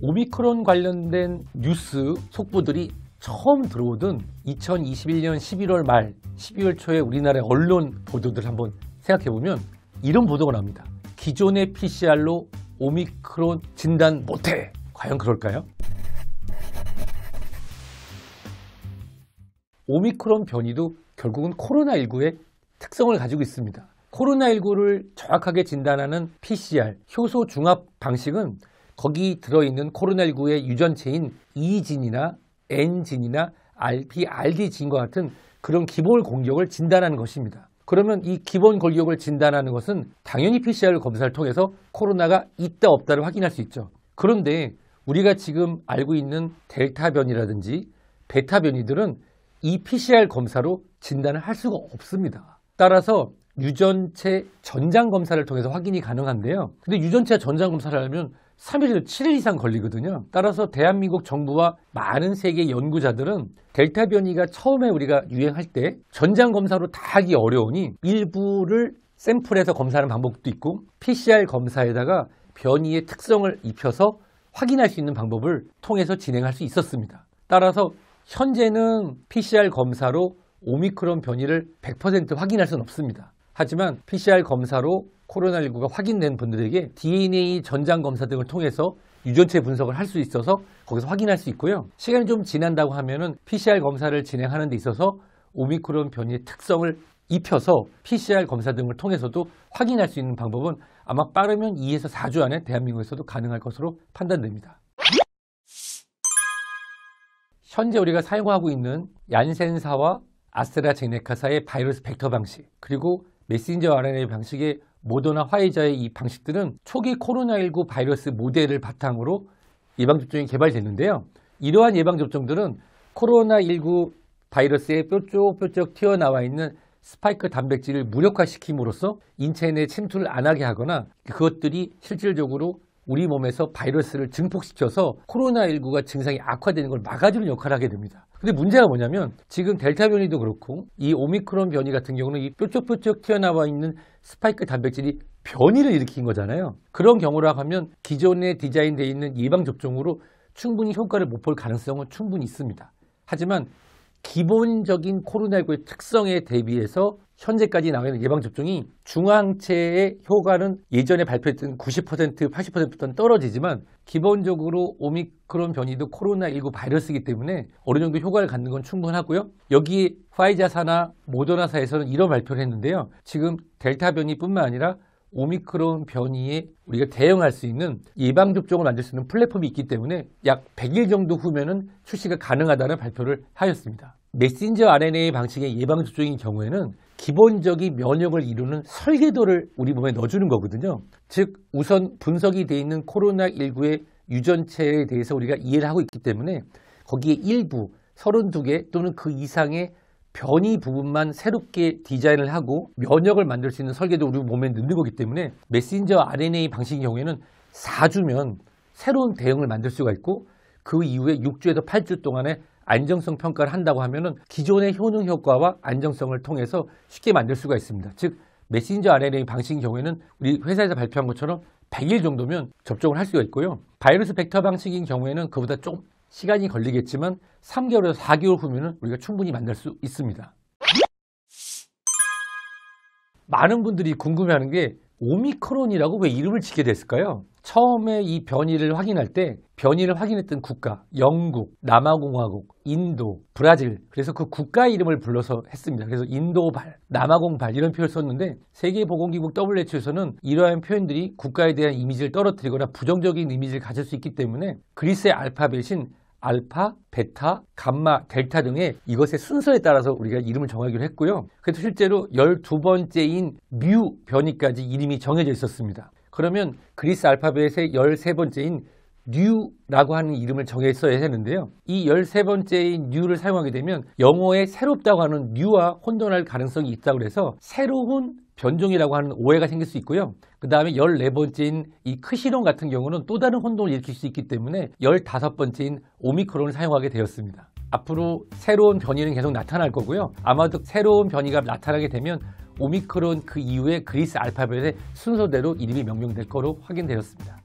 오미크론 관련된 뉴스 속보들이 처음 들어오던 2021년 11월 말, 12월 초에 우리나라의 언론 보도들 한번 생각해보면 이런 보도가 납니다. 기존의 PCR로 오미크론 진단 못해! 과연 그럴까요? 오미크론 변이도 결국은 코로나19의 특성을 가지고 있습니다. 코로나19를 정확하게 진단하는 PCR, 효소 중합 방식은 거기 들어있는 코로나19의 유전체인 E진이나 N진이나 RP, RD진과 같은 그런 기본 공격을 진단하는 것입니다. 그러면 이 기본 공격을 진단하는 것은 당연히 PCR 검사를 통해서 코로나가 있다 없다를 확인할 수 있죠. 그런데 우리가 지금 알고 있는 델타 변이라든지 베타 변이들은 이 PCR 검사로 진단을 할 수가 없습니다. 따라서 유전체 전장 검사를 통해서 확인이 가능한데요. 근데 유전체 전장 검사를 하면 3일, 에서 7일 이상 걸리거든요. 따라서 대한민국 정부와 많은 세계 연구자들은 델타 변이가 처음에 우리가 유행할 때 전장검사로 다 하기 어려우니 일부를 샘플에서 검사하는 방법도 있고 PCR 검사에다가 변이의 특성을 입혀서 확인할 수 있는 방법을 통해서 진행할 수 있었습니다. 따라서 현재는 PCR 검사로 오미크론 변이를 100% 확인할 수는 없습니다. 하지만 PCR 검사로 코로나19가 확인된 분들에게 DNA 전장 검사 등을 통해서 유전체 분석을 할 수 있어서 거기서 확인할 수 있고요. 시간이 좀 지난다고 하면은 PCR 검사를 진행하는 데 있어서 오미크론 변이의 특성을 입혀서 PCR 검사 등을 통해서도 확인할 수 있는 방법은 아마 빠르면 2에서 4주 안에 대한민국에서도 가능할 것으로 판단됩니다. 현재 우리가 사용하고 있는 얀센사와 아스트라제네카사의 바이러스 벡터 방식 그리고 메신저 RNA 방식의 모더나 화이자의 이 방식들은 초기 코로나19 바이러스 모델을 바탕으로 예방접종이 개발됐는데요. 이러한 예방접종들은 코로나19 바이러스에 뾰족뾰족 튀어나와 있는 스파이크 단백질을 무력화시킴으로써 인체 내 침투를 안 하게 하거나 그것들이 실질적으로 우리 몸에서 바이러스를 증폭시켜서 코로나19가 증상이 악화되는 걸 막아주는 역할을 하게 됩니다. 근데 문제가 뭐냐면 지금 델타 변이도 그렇고 이 오미크론 변이 같은 경우는 이 뾰족뾰족 튀어나와 있는 스파이크 단백질이 변이를 일으킨 거잖아요. 그런 경우라고 하면 기존에 디자인되어 있는 예방접종으로 충분히 효과를 못 볼 가능성은 충분히 있습니다. 하지만 기본적인 코로나19의 특성에 대비해서 현재까지 나와있는 예방 접종이 중앙체의 효과는 예전에 발표했던 90% 80%부터는 떨어지지만 기본적으로 오미크론 변이도 코로나19 바이러스이기 때문에 어느 정도 효과를 갖는 건 충분하고요. 여기 화이자사나 모더나사에서는 이런 발표를 했는데요. 지금 델타 변이뿐만 아니라 오미크론 변이에 우리가 대응할 수 있는 예방접종을 만들 수 있는 플랫폼이 있기 때문에 약 100일 정도 후면은 출시가 가능하다는 발표를 하였습니다. 메신저 RNA 방식의 예방접종인 경우에는 기본적인 면역을 이루는 설계도를 우리 몸에 넣어주는 거거든요. 즉 우선 분석이 돼 있는 코로나19의 유전체에 대해서 우리가 이해를 하고 있기 때문에 거기에 일부 32개 또는 그 이상의 변이 부분만 새롭게 디자인을 하고 면역을 만들 수 있는 설계도 우리 몸에 넣는 거기 때문에 메신저 RNA 방식인 경우에는 4주면 새로운 대응을 만들 수가 있고 그 이후에 6주에서 8주 동안에 안정성 평가를 한다고 하면은 기존의 효능 효과와 안정성을 통해서 쉽게 만들 수가 있습니다. 즉 메신저 RNA 방식인 경우에는 우리 회사에서 발표한 것처럼 100일 정도면 접종을 할 수가 있고요. 바이러스 벡터 방식인 경우에는 그보다 좀 시간이 걸리겠지만 3개월에서 4개월 후면은 우리가 충분히 만들 수 있습니다. 많은 분들이 궁금해하는 게 오미크론이라고 왜 이름을 짓게 됐을까요? 처음에 이 변이를 확인할 때 변이를 확인했던 국가, 영국, 남아공화국, 인도, 브라질 그래서 그 국가 이름을 불러서 했습니다. 그래서 인도발, 남아공발 이런 표현을 썼는데 세계보건기구 WHO에서는 이러한 표현들이 국가에 대한 이미지를 떨어뜨리거나 부정적인 이미지를 가질 수 있기 때문에 그리스의 알파벳인 알파, 베타, 감마, 델타 등의 이것의 순서에 따라서 우리가 이름을 정하기로 했고요. 그래서 실제로 12번째인 뮤 변이까지 이름이 정해져 있었습니다. 그러면 그리스 알파벳의 13번째인 new라고 하는 이름을 정했어야 했는데요. 이 13번째인 new를 사용하게 되면 영어에 새롭다고 하는 new와 혼돈할 가능성이 있다고 해서 새로운 변종이라고 하는 오해가 생길 수 있고요. 그 다음에 14번째인 이 크시론 같은 경우는 또 다른 혼돈을 일으킬 수 있기 때문에 15번째인 오미크론을 사용하게 되었습니다. 앞으로 새로운 변이는 계속 나타날 거고요. 아마도 새로운 변이가 나타나게 되면 오미크론 그 이후에 그리스 알파벳의 순서대로 이름이 명명될 거로 확인되었습니다.